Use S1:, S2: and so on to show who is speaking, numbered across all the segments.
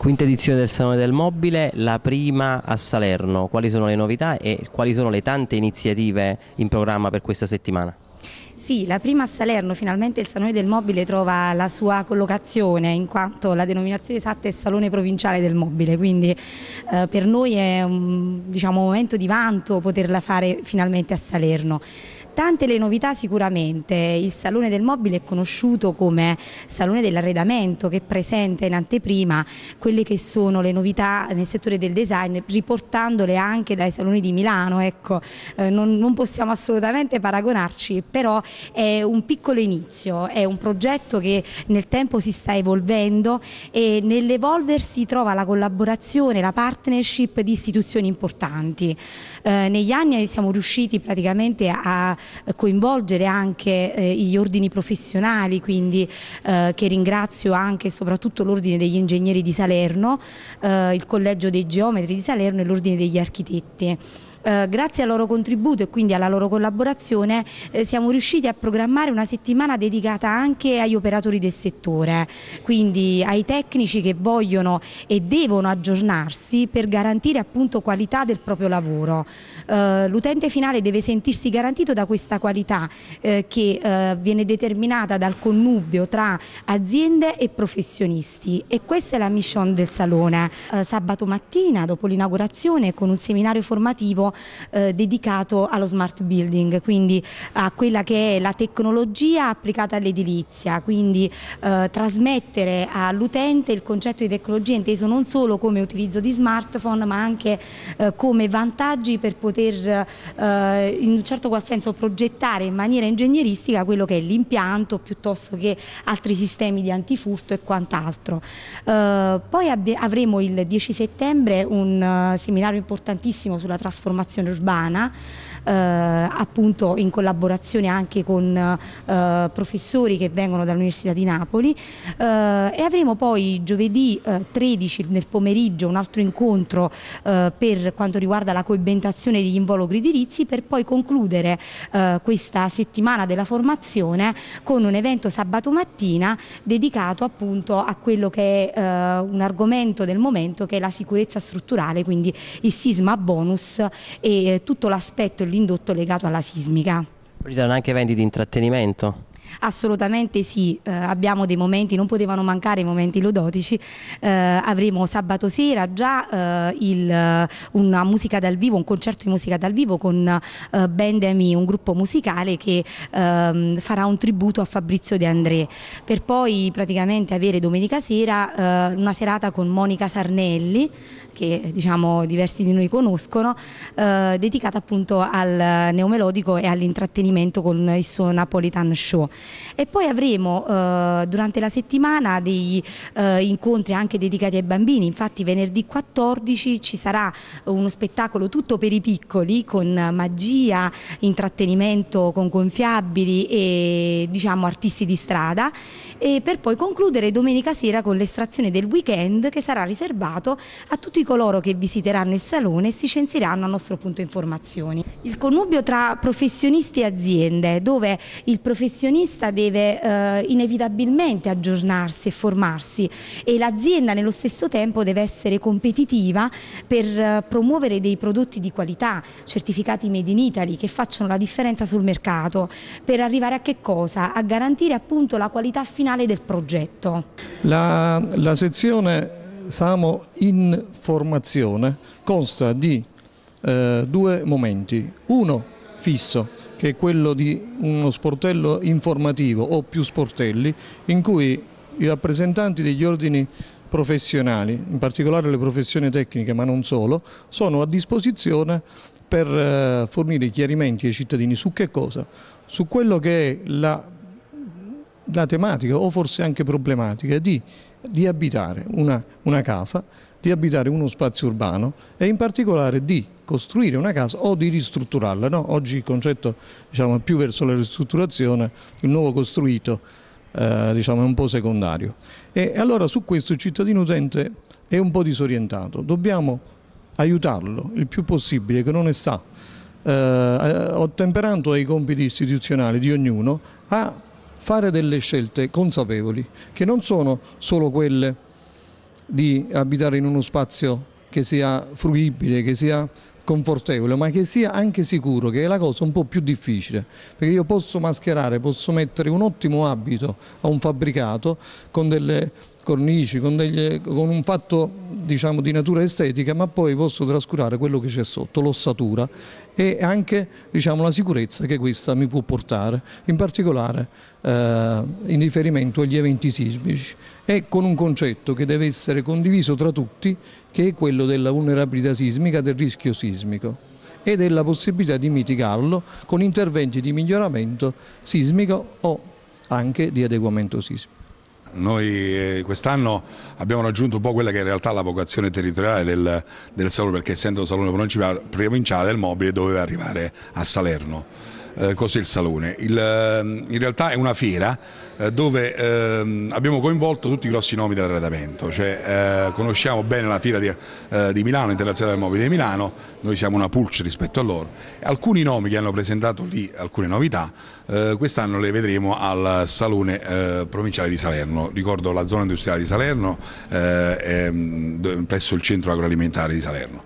S1: Quinta edizione del Salone del Mobile, la prima a Salerno. Quali sono le novità e quali sono le tante iniziative in programma per questa settimana?
S2: Sì, la prima a Salerno, finalmente il Salone del Mobile trova la sua collocazione in quanto la denominazione esatta è Salone Provinciale del Mobile, quindi eh, per noi è un, diciamo, un momento di vanto poterla fare finalmente a Salerno. Tante le novità sicuramente, il Salone del Mobile è conosciuto come Salone dell'Arredamento che presenta in anteprima quelle che sono le novità nel settore del design riportandole anche dai saloni di Milano, ecco, eh, non, non possiamo assolutamente paragonarci, però è un piccolo inizio, è un progetto che nel tempo si sta evolvendo e nell'evolversi trova la collaborazione, la partnership di istituzioni importanti. Eh, negli anni siamo riusciti praticamente a eh, coinvolgere anche eh, gli ordini professionali, quindi eh, che ringrazio anche e soprattutto l'Ordine degli Ingegneri di Salerno, eh, il Collegio dei Geometri di Salerno e l'Ordine degli Architetti. Eh, grazie al loro contributo e quindi alla loro collaborazione eh, siamo riusciti a programmare una settimana dedicata anche agli operatori del settore, quindi ai tecnici che vogliono e devono aggiornarsi per garantire appunto qualità del proprio lavoro. Eh, L'utente finale deve sentirsi garantito da questa qualità eh, che eh, viene determinata dal connubio tra aziende e professionisti e questa è la mission del salone. sabato mattina dopo l'inaugurazione con un seminario formativo eh, dedicato allo smart building, quindi a quella che è la tecnologia applicata all'edilizia, quindi eh, trasmettere all'utente il concetto di tecnologia inteso non solo come utilizzo di smartphone ma anche eh, come vantaggi per poter eh, in un certo qual senso progettare in maniera ingegneristica quello che è l'impianto piuttosto che altri sistemi di antifurto e quant'altro. Eh, poi avremo il 10 settembre un eh, seminario importantissimo sulla trasformazione trasformazione urbana, eh, appunto in collaborazione anche con eh, professori che vengono dall'Università di Napoli eh, e avremo poi giovedì 13 eh, nel pomeriggio un altro incontro eh, per quanto riguarda la coibentazione degli involucri edilizi per poi concludere questa settimana della formazione con un evento sabato mattina dedicato appunto a quello che è un argomento del momento che è la sicurezza strutturale, quindi il sisma bonus e eh, tutto l'aspetto e l'indotto legato alla sismica. Poi ci
S1: saranno anche eventi di intrattenimento?
S2: Assolutamente sì, eh, abbiamo dei momenti, non potevano mancare i momenti ludotici, eh, avremo sabato sera già eh, il, una musica dal vivo, un concerto di musica dal vivo con eh, Bendemi, un gruppo musicale che ehm, farà un tributo a Fabrizio De André, per poi praticamente avere domenica sera eh, una serata con Monica Sarnelli, che diciamo diversi di noi conoscono, eh, dedicata appunto al neomelodico e all'intrattenimento con il suo Napolitan Show e poi avremo eh, durante la settimana degli eh, incontri anche dedicati ai bambini, infatti venerdì 14 ci sarà uno spettacolo tutto per i piccoli con magia, intrattenimento con gonfiabili e diciamo artisti di strada e per poi concludere domenica sera con l'estrazione del weekend che sarà riservato a tutti coloro che visiteranno il salone e si censiranno a nostro punto informazioni. Il connubio tra professionisti e aziende dove il professionista professionista deve eh, inevitabilmente aggiornarsi e formarsi e l'azienda nello stesso tempo deve essere competitiva per eh, promuovere dei prodotti di qualità, certificati made in Italy che facciano la differenza sul mercato, per arrivare a che cosa? A garantire appunto la qualità finale del progetto.
S3: La, la sezione Samo in formazione consta di eh, due momenti, uno fisso che è quello di uno sportello informativo o più sportelli in cui i rappresentanti degli ordini professionali, in particolare le professioni tecniche ma non solo, sono a disposizione per eh, fornire chiarimenti ai cittadini su che cosa? Su quello che è la, la tematica o forse anche problematica di, di abitare una, una casa di abitare uno spazio urbano e in particolare di costruire una casa o di ristrutturarla. No? Oggi il concetto diciamo, più verso la ristrutturazione, il nuovo costruito eh, diciamo, è un po' secondario. E allora su questo il cittadino utente è un po' disorientato, dobbiamo aiutarlo il più possibile, che non ne sta, eh, ottemperando ai compiti istituzionali di ognuno, a fare delle scelte consapevoli, che non sono solo quelle di abitare in uno spazio che sia fruibile, che sia confortevole, ma che sia anche sicuro, che è la cosa un po' più difficile, perché io posso mascherare, posso mettere un ottimo abito a un fabbricato con delle cornici, con, degli, con un fatto diciamo, di natura estetica, ma poi posso trascurare quello che c'è sotto, l'ossatura e anche diciamo, la sicurezza che questa mi può portare, in particolare eh, in riferimento agli eventi sismici e con un concetto che deve essere condiviso tra tutti, che è quello della vulnerabilità sismica, del rischio sismico e della possibilità di mitigarlo con interventi di miglioramento sismico o anche di adeguamento sismico.
S1: Noi eh, quest'anno abbiamo raggiunto un po' quella che è in realtà la vocazione territoriale del, del Salerno, perché essendo Salerno provinciale, il mobile doveva arrivare a Salerno. Eh, cos'è il salone. Il, ehm, in realtà è una fiera eh, dove eh, abbiamo coinvolto tutti i grossi nomi dell'arredamento, cioè, eh, conosciamo bene la fiera di, eh, di Milano, Internazionale del Mobile di Milano, noi siamo una pulce rispetto a loro. Alcuni nomi che hanno presentato lì alcune novità, quest'anno le vedremo al Salone Provinciale di Salerno, ricordo la zona industriale di Salerno, ehm, presso il centro agroalimentare di Salerno.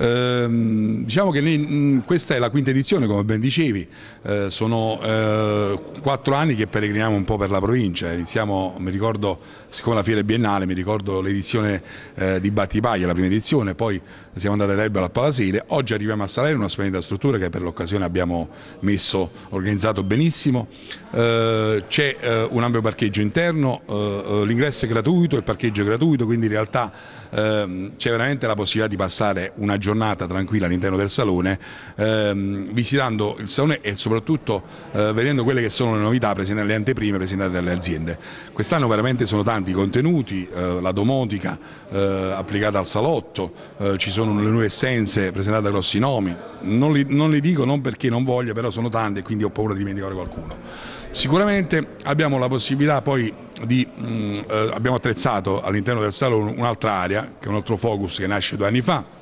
S1: Ehm, diciamo che ne, mm, questa è la quinta edizione, come ben dicevi, eh, sono eh, quattro anni che peregriniamo un po' per la provincia, iniziamo, mi ricordo, siccome la fiera è biennale, mi ricordo l'edizione eh, di Battipaglia, la prima edizione, poi siamo andati ad Erbero al Palasile, oggi arriviamo a Salerno, una splendida struttura che per l'occasione abbiamo messo, organizzato benissimo, eh, c'è eh, un ampio parcheggio interno, eh, l'ingresso è gratuito, il parcheggio è gratuito, quindi in realtà ehm, c'è veramente la possibilità di passare una giornata giornata tranquilla all'interno del salone, ehm, visitando il salone e soprattutto eh, vedendo quelle che sono le novità presentate, le anteprime presentate dalle aziende. Quest'anno veramente sono tanti i contenuti, eh, la domotica eh, applicata al salotto, eh, ci sono le nuove essenze presentate da grossi nomi, non li, non li dico non perché non voglia, però sono tante e quindi ho paura di dimenticare qualcuno. Sicuramente abbiamo la possibilità poi di, mh, mm, eh, abbiamo attrezzato all'interno del salone un'altra area, che è un altro focus che nasce due anni fa,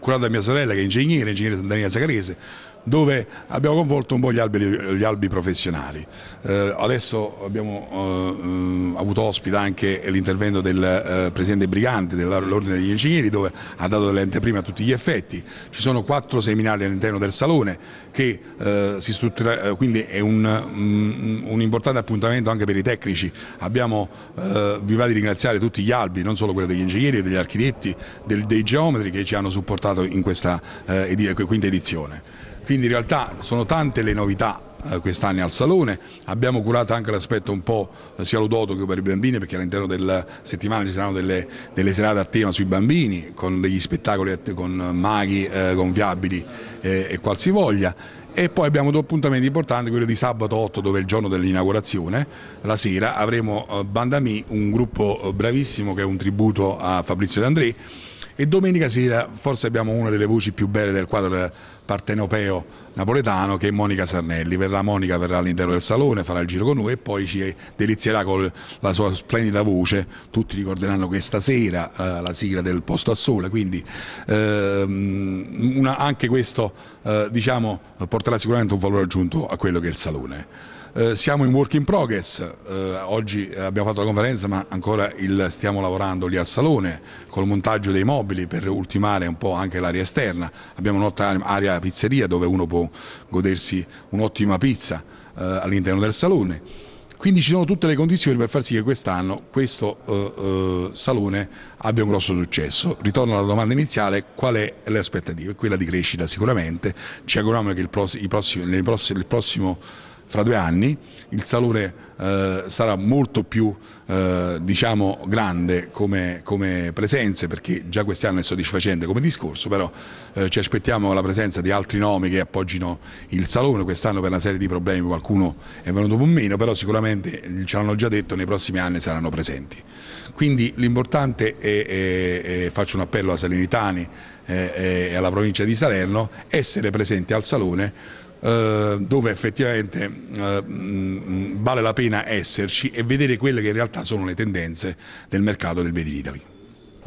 S1: curato da mia sorella che è ingegnere, ingegnere Daniela Zaccarese, dove abbiamo coinvolto un po' gli albi, gli albi professionali. Eh, adesso abbiamo eh, eh, avuto ospite anche l'intervento del eh, Presidente Briganti dell'Ordine degli Ingegneri dove ha dato delle anteprime a tutti gli effetti. Ci sono quattro seminari all'interno del Salone che eh, si struttura, eh, quindi è un, um, un, importante appuntamento anche per i tecnici. Abbiamo, vi va di ringraziare tutti gli albi, non solo quello degli ingegneri, degli architetti, del, dei geometri che ci hanno supportato in questa quinta edizione quindi in realtà sono tante le novità eh, quest'anno al Salone, abbiamo curato anche l'aspetto un po' eh, sia ludoto che per i bambini perché all'interno della settimana ci saranno delle, delle, serate a tema sui bambini con degli spettacoli con maghi, eh, gonfiabili eh, e qualsivoglia e poi abbiamo due appuntamenti importanti, quello di sabato 8 dove è il giorno dell'inaugurazione, la sera avremo eh, Bandami, un gruppo bravissimo che è un tributo a Fabrizio De D'André e domenica sera forse abbiamo una delle voci più belle del quadro partenopeo napoletano che è Monica Sarnelli. Verrà Monica, verrà all'interno del salone, farà il giro con noi e poi ci delizierà con la sua splendida voce. Tutti ricorderanno che stasera eh, la sigla del posto a sole, quindi ehm, una, anche questo eh, diciamo, porterà sicuramente un valore aggiunto a quello che è il salone. Eh, siamo in work in progress, eh, oggi abbiamo fatto la conferenza ma ancora il, stiamo lavorando lì al salone col montaggio dei mobili per ultimare un po' anche l'aria esterna, abbiamo un'ottima area pizzeria dove uno può godersi un'ottima pizza eh, all'interno del salone. Quindi ci sono tutte le condizioni per far sì che quest'anno questo eh, eh, salone abbia un grosso successo. Ritorno alla domanda iniziale, qual è l'aspettativa? Quella di crescita sicuramente, ci auguriamo che il prossimo, il prossimo fra due anni il salone eh, sarà molto più eh, diciamo, grande come, come, presenze perché già quest'anno è soddisfacente come discorso però eh, ci aspettiamo la presenza di altri nomi che appoggino il salone quest'anno per una serie di problemi qualcuno è venuto un po' meno però sicuramente eh, ce l'hanno già detto nei prossimi anni saranno presenti quindi l'importante è, è, è, faccio un appello a Salinitani eh, e alla provincia di Salerno essere presenti al salone eh, dove effettivamente eh, mm, vale la pena esserci e vedere quelle che in realtà sono le tendenze del mercato del Made in Italy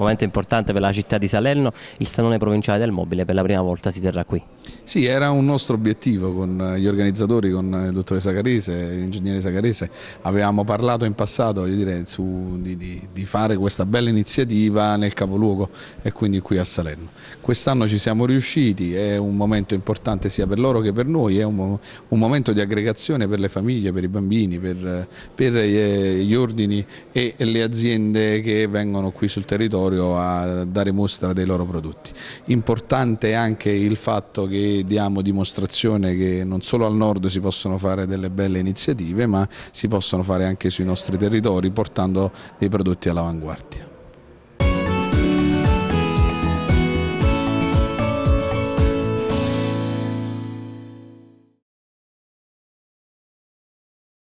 S1: momento importante per la città di Salerno, il Salone Provinciale del Mobile per la prima volta si terrà qui. Sì, era un nostro obiettivo con gli organizzatori, con il dottore Sacarese, l'ingegnere Sacarese, avevamo parlato in passato dire, su, di, di, di, fare questa bella iniziativa nel capoluogo e quindi qui a Salerno. Quest'anno ci siamo riusciti, è un momento importante sia per loro che per noi, è un, un momento di aggregazione per le famiglie, per i bambini, per, per eh, gli ordini e le aziende che vengono qui sul territorio territorio a dare mostra dei loro prodotti. Importante è anche il fatto che diamo dimostrazione che non solo al nord si possono fare delle belle iniziative ma si possono fare anche sui nostri territori portando dei prodotti all'avanguardia.